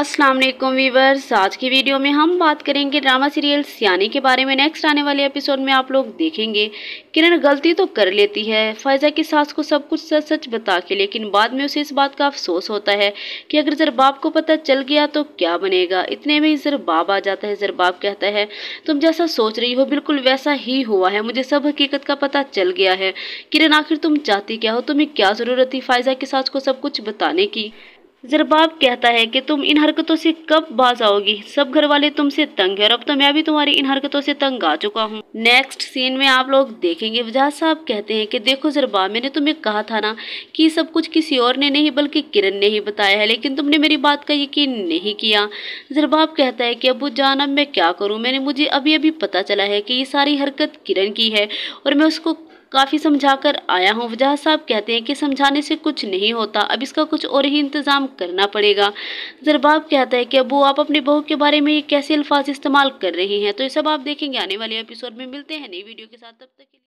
अस्सलाम वालेकुम वीवर्स आज की वीडियो में हम बात करेंगे ड्रामा सीरियल सियाने के बारे में नेक्स्ट आने वाले एपिसोड में आप लोग देखेंगे किरण गलती तो कर लेती है फैज़ा की सास को सब कुछ सच सच बता के लेकिन बाद में उसे इस बात का अफसोस होता है कि अगर जरबाब को पता चल गया तो क्या बनेगा इतने में जरबाब आ जाता है जरबाब कहता है तुम जैसा सोच रही हो बिल्कुल वैसा ही हुआ है मुझे सब हकीकत का पता चल गया है किरण आखिर तुम चाहती क्या हो तुम्हें क्या ज़रूरत थी फायजा की सास को सब कुछ बताने की जरबाब कहता है कि तुम इन हरकतों से कब बाज आओगी सब घर वाले तुमसे तंग है और अब तो मैं भी तुम्हारी इन हरकतों से तंग आ चुका हूँ नेक्स्ट सीन में आप लोग देखेंगे वजह साहब कहते हैं कि देखो जरबाब मैंने तुम्हें कहा था ना कि सब कुछ किसी और ने नहीं बल्कि किरण ने ही बताया है लेकिन तुमने मेरी बात का यकीन नहीं किया जरबाब कहता है कि अबू जान अब मैं क्या करूँ मैंने मुझे अभी अभी पता चला है कि ये सारी हरकत किरण की है और मैं उसको काफ़ी समझा कर आया हूँ वजह साहब कहते हैं कि समझाने से कुछ नहीं होता अब इसका कुछ और ही इंतज़ाम करना पड़ेगा जरबाब कहता है कि अबू आप अपनी बहू के बारे में ये कैसे अल्फाज इस्तेमाल कर रही हैं तो ये सब आप देखेंगे आने वाले एपिसोड में मिलते हैं नई वीडियो के साथ तब तक